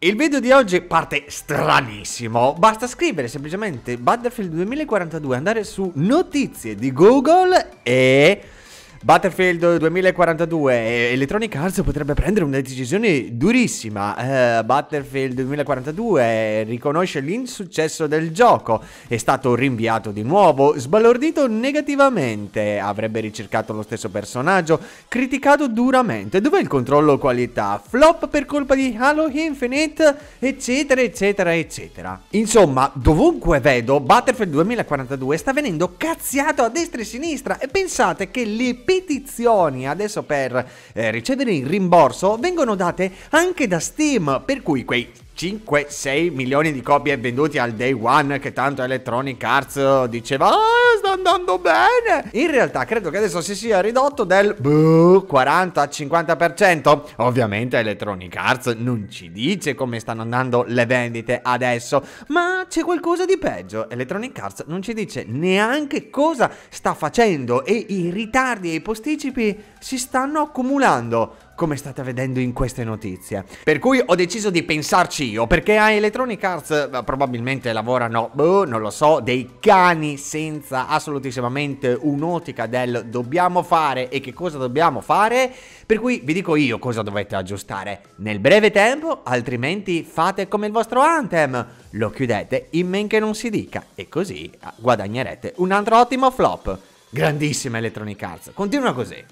Il video di oggi parte stranissimo, basta scrivere semplicemente Battlefield 2042, andare su notizie di Google e... Battlefield 2042 Electronic Arts potrebbe prendere una decisione durissima. Uh, Battlefield 2042 riconosce l'insuccesso del gioco, è stato rinviato di nuovo, sbalordito negativamente, avrebbe ricercato lo stesso personaggio, criticato duramente. Dov'è il controllo qualità? Flop per colpa di Halo Infinite, eccetera, eccetera, eccetera. Insomma, dovunque vedo, Battlefield 2042 sta venendo cazziato a destra e a sinistra e pensate che le petizioni adesso per eh, ricevere il rimborso vengono date anche da Steam, per cui quei 5-6 milioni di copie venduti al day one che tanto Electronic Arts eh, diceva ah, sta andando bene in realtà credo che adesso si sia ridotto del 40-50% boh, ovviamente Electronic Arts non ci dice come stanno andando le vendite adesso ma c'è qualcosa di peggio Electronic Arts non ci dice neanche cosa sta facendo e i ritardi e i posticipi si stanno accumulando come state vedendo in queste notizie. Per cui ho deciso di pensarci io, perché a Electronic Arts eh, probabilmente lavorano, boh, non lo so, dei cani senza assolutissimamente un'ottica del dobbiamo fare e che cosa dobbiamo fare, per cui vi dico io cosa dovete aggiustare nel breve tempo, altrimenti fate come il vostro Anthem, lo chiudete in men che non si dica e così guadagnerete un altro ottimo flop. Grandissima Electronic Arts, continua così.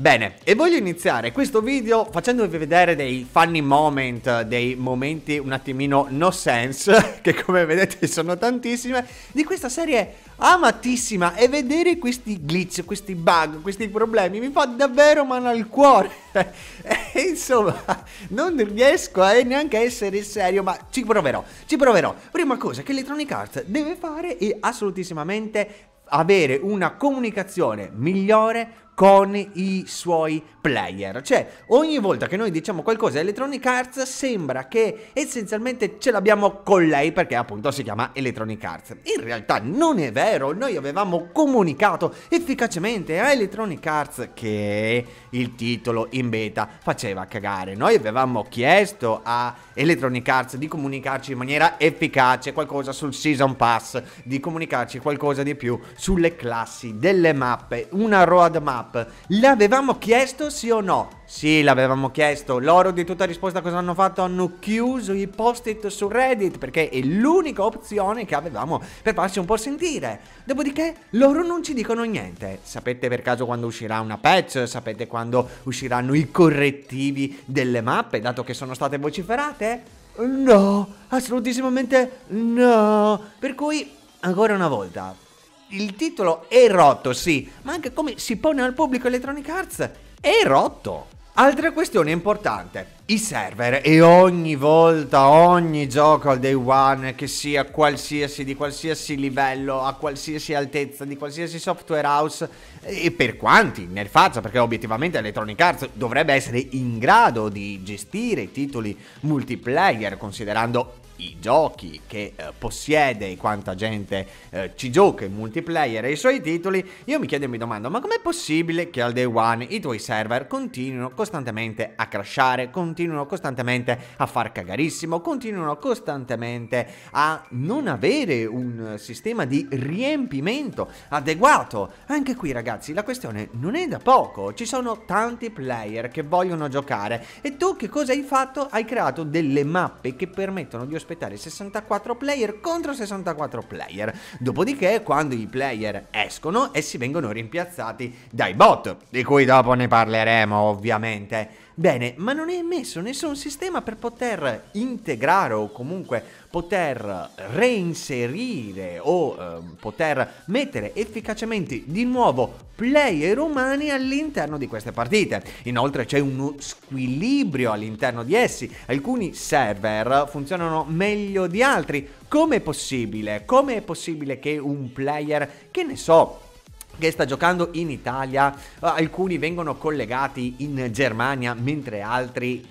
Bene, e voglio iniziare questo video facendovi vedere dei funny moment, dei momenti un attimino no sense, che come vedete sono tantissime, di questa serie amatissima e vedere questi glitch, questi bug, questi problemi mi fa davvero mano al cuore. e insomma, non riesco a neanche a essere serio, ma ci proverò, ci proverò. Prima cosa che Electronic Arts deve fare è assolutissimamente avere una comunicazione migliore con i suoi player. Cioè, ogni volta che noi diciamo qualcosa a Electronic Arts sembra che essenzialmente ce l'abbiamo con lei perché appunto si chiama Electronic Arts. In realtà non è vero, noi avevamo comunicato efficacemente a Electronic Arts che il titolo in beta faceva cagare. Noi avevamo chiesto a Electronic Arts di comunicarci in maniera efficace qualcosa sul Season Pass, di comunicarci qualcosa di più sulle classi delle mappe, una roadmap up. L'avevamo chiesto sì o no? Sì, l'avevamo chiesto. Loro di tutta risposta cosa hanno fatto? Hanno chiuso i post-it su Reddit perché è l'unica opzione che avevamo per farsi un po' sentire. Dopodiché loro non ci dicono niente. Sapete per caso quando uscirà una patch? Sapete quando usciranno i correttivi delle mappe dato che sono state vociferate? No, assolutissimamente no. Per cui, ancora una volta, il titolo è rotto, sì, ma anche come si pone al pubblico Electronic Arts è rotto. Altra questione importante, i server e ogni volta, ogni gioco al day one, che sia qualsiasi, di qualsiasi livello, a qualsiasi altezza, di qualsiasi software house, e per quanti ne faccia, perché obiettivamente Electronic Arts dovrebbe essere in grado di gestire i titoli multiplayer, considerando i giochi che eh, possiede e quanta gente eh, ci gioca in multiplayer e i suoi titoli, io mi chiedo e mi domando ma com'è possibile che al day one i tuoi server continuino costantemente a crashare, continuino costantemente a far cagarissimo, continuino costantemente a non avere un sistema di riempimento adeguato. Anche qui ragazzi la questione non è da poco, ci sono tanti player che vogliono giocare e tu che cosa hai fatto? Hai creato delle mappe che permettono di ospitare aspettare 64 player contro 64 player. Dopodiché, quando i player escono, essi vengono rimpiazzati dai bot, di cui dopo ne parleremo ovviamente. Bene, ma non è emesso nessun sistema per poter integrare o comunque poter reinserire o eh, poter mettere efficacemente di nuovo player umani all'interno di queste partite. Inoltre c'è uno squilibrio all'interno di essi, alcuni server funzionano meglio di altri. Com'è possibile? Come è possibile che un player, che ne so, che sta giocando in Italia, eh, alcuni vengono collegati in Germania, mentre altri,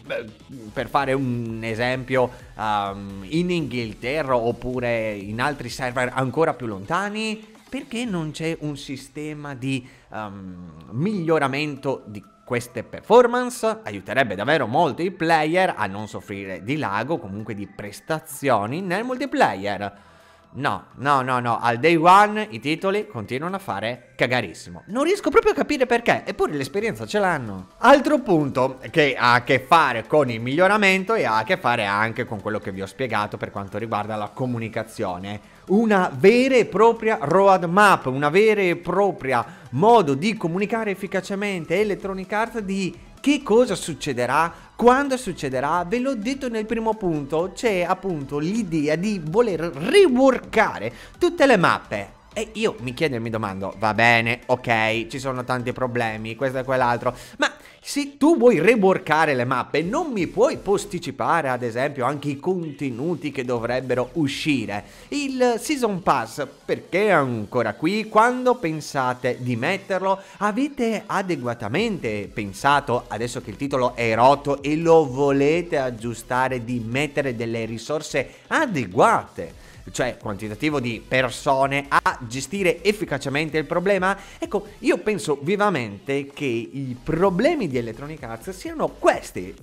per fare un esempio, um, in Inghilterra oppure in altri server ancora più lontani, perché non c'è un sistema di um, miglioramento di queste performance aiuterebbe davvero molto i player a non soffrire di lago, comunque di prestazioni nel multiplayer. No, no, no, no, al day one i titoli continuano a fare cagarissimo. Non riesco proprio a capire perché, eppure l'esperienza ce l'hanno. Altro punto che ha a che fare con il miglioramento e ha a che fare anche con quello che vi ho spiegato per quanto riguarda la comunicazione. Una vera e propria roadmap, una vera e propria modo di comunicare efficacemente Electronic Arts di che cosa succederà? Quando succederà? Ve l'ho detto nel primo punto, c'è appunto l'idea di voler reworkare tutte le mappe. E io mi chiedo e mi domando, va bene, ok, ci sono tanti problemi, questo e quell'altro, ma se tu vuoi reworkare le mappe non mi puoi posticipare ad esempio anche i contenuti che dovrebbero uscire. Il Season Pass perché è ancora qui? Quando pensate di metterlo? Avete adeguatamente pensato, adesso che il titolo è rotto e lo volete aggiustare, di mettere delle risorse adeguate? cioè quantitativo di persone, a gestire efficacemente il problema? Ecco, io penso vivamente che i problemi di Electronic Arts siano questi.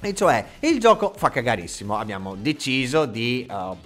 E cioè, il gioco fa cagarissimo, abbiamo deciso di... Uh,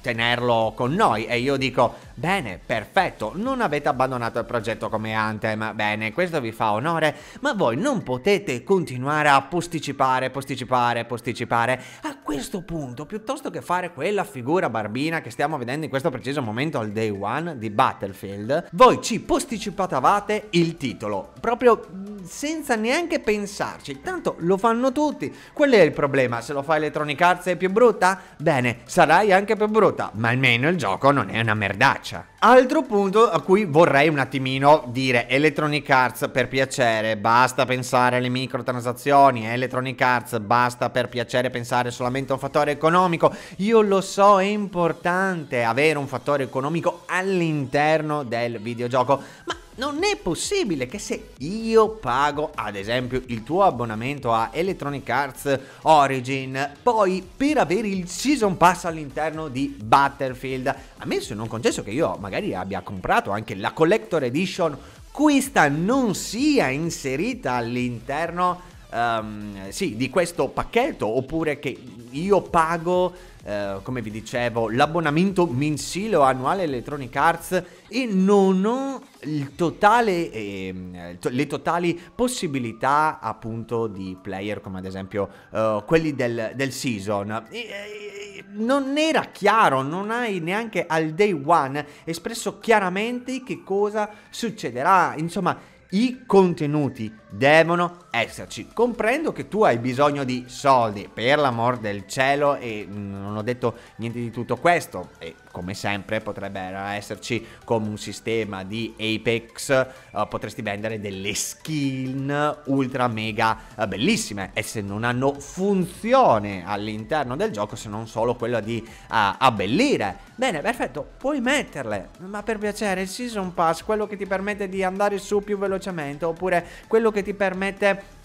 tenerlo con noi e io dico bene, perfetto, non avete abbandonato il progetto come Anthem, bene, questo vi fa onore, ma voi non potete continuare a posticipare, posticipare, posticipare. A questo punto, piuttosto che fare quella figura barbina che stiamo vedendo in questo preciso momento al day one di Battlefield, voi ci posticipavate il titolo, proprio mm, senza neanche pensarci, tanto lo fanno tutti. Quello è il problema, se lo fa Electronic Arts è più brutta? Bene, sarai anche più brutta idiota, ma almeno il gioco non è una merdaccia. Altro punto a cui vorrei un attimino dire Electronic Arts per piacere, basta pensare alle microtransazioni, Electronic Arts basta per piacere pensare solamente a un fattore economico. Io lo so, è importante avere un fattore economico all'interno del videogioco, ma non è possibile che se io pago ad esempio il tuo abbonamento a Electronic Arts Origin, poi per avere il Season Pass all'interno di Battlefield, ammesso e non concesso che io magari abbia comprato anche la Collector Edition, questa non sia inserita all'interno Um, sì, di questo pacchetto oppure che io pago, eh, come vi dicevo, l'abbonamento mensile o annuale Electronic Arts e non ho totale, eh, le totali possibilità appunto di player come ad esempio eh, quelli del, del season. E, e, non era chiaro, non hai neanche al day one espresso chiaramente che cosa succederà. Insomma, i contenuti devono esserci. Comprendo che tu hai bisogno di soldi, per l'amor del cielo, e non ho detto niente di tutto questo, e come sempre potrebbe esserci come un sistema di Apex, uh, potresti vendere delle skin ultra mega uh, bellissime e se non hanno funzione all'interno del gioco se non solo quella di uh, abbellire. Bene, perfetto, puoi metterle, ma per piacere il Season Pass, quello che ti permette di andare su più velocemente oppure quello che ti permette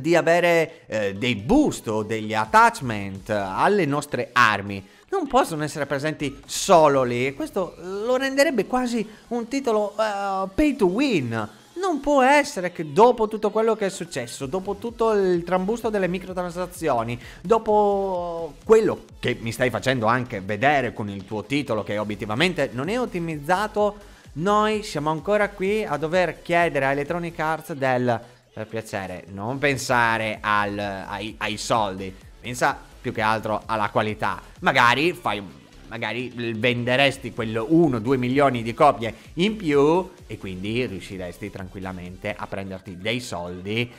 di avere eh, dei boost o degli attachment alle nostre armi non possono essere presenti solo lì. Questo lo renderebbe quasi un titolo uh, pay to win. Non può essere che dopo tutto quello che è successo, dopo tutto il trambusto delle microtransazioni, dopo quello che mi stai facendo anche vedere con il tuo titolo che obiettivamente non è ottimizzato, noi siamo ancora qui a dover chiedere a Electronic Arts del per piacere non pensare al, ai, ai soldi, pensa più che altro alla qualità. Magari fai un magari venderesti quello 1-2 milioni di copie in più e quindi riusciresti tranquillamente a prenderti dei soldi eh,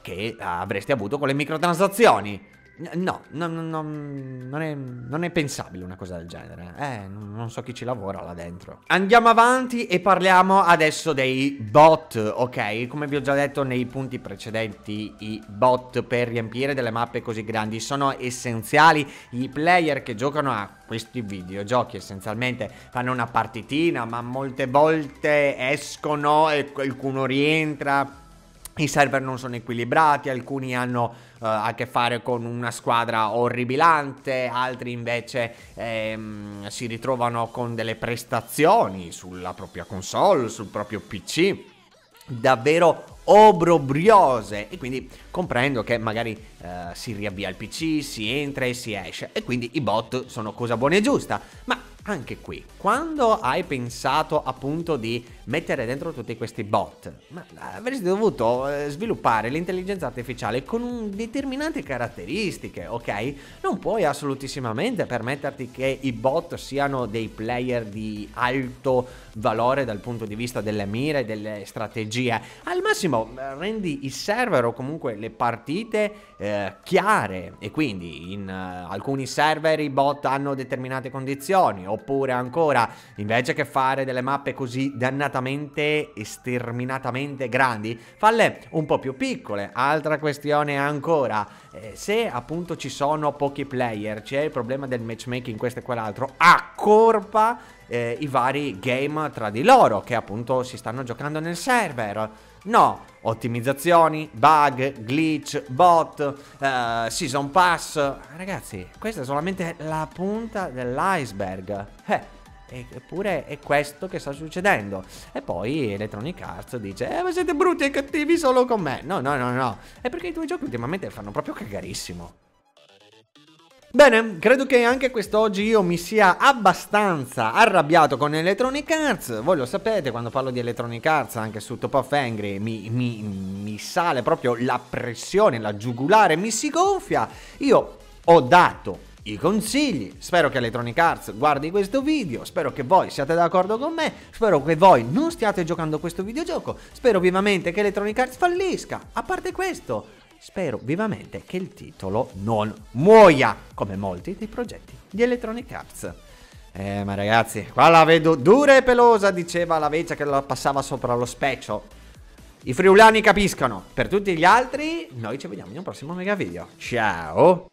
che avresti avuto con le microtransazioni. No, no, no, non, è, non, è, pensabile una cosa del genere. Eh, non so chi ci lavora là dentro. Andiamo avanti e parliamo adesso dei bot, ok? Come vi ho già detto nei punti precedenti, i bot per riempire delle mappe così grandi sono essenziali. I player che giocano a questi videogiochi essenzialmente fanno una partitina, ma molte volte escono e qualcuno rientra i server non sono equilibrati, alcuni hanno eh, a che fare con una squadra orribilante, altri invece ehm, si ritrovano con delle prestazioni sulla propria console, sul proprio PC, davvero obrobriose e quindi comprendo che magari eh, si riavvia il PC, si entra e si esce e quindi i bot sono cosa buona e giusta, ma anche qui, quando hai pensato appunto di mettere dentro tutti questi bot, ma avresti dovuto eh, sviluppare l'intelligenza artificiale con determinate caratteristiche, ok? Non puoi assolutissimamente permetterti che i bot siano dei player di alto valore dal punto di vista delle mire, e delle strategie. Al massimo eh, rendi i server o comunque le partite eh, chiare e quindi in eh, alcuni server i bot hanno determinate condizioni Oppure ancora, invece che fare delle mappe così dannatamente e sterminatamente grandi, falle un po' più piccole. Altra questione ancora, eh, se appunto ci sono pochi player, c'è il problema del matchmaking, questo e quell'altro, accorpa eh, i vari game tra di loro che appunto si stanno giocando nel server. No, ottimizzazioni, bug, glitch, bot, eh, season pass. Ragazzi, questa è solamente la punta dell'iceberg. Eh. Eppure è questo che sta succedendo. E poi Electronic Arts dice: Eh, ma siete brutti e cattivi solo con me. No, no, no, no. È perché i tuoi giochi ultimamente fanno proprio cagarissimo. Bene, credo che anche quest'oggi io mi sia abbastanza arrabbiato con Electronic Arts. Voi lo sapete, quando parlo di Electronic Arts, anche su Top of Angry, mi, mi, mi sale proprio la pressione, la giugulare, mi si gonfia. Io ho dato i consigli, spero che Electronic Arts guardi questo video, spero che voi siate d'accordo con me, spero che voi non stiate giocando questo videogioco, spero vivamente che Electronic Arts fallisca. A parte questo... Spero vivamente che il titolo non muoia, come molti dei progetti di Electronic Arts. Eh, ma ragazzi, qua la vedo dura e pelosa, diceva la vecchia che la passava sopra lo specchio. I friulani capiscono. Per tutti gli altri, noi ci vediamo in un prossimo mega video. Ciao!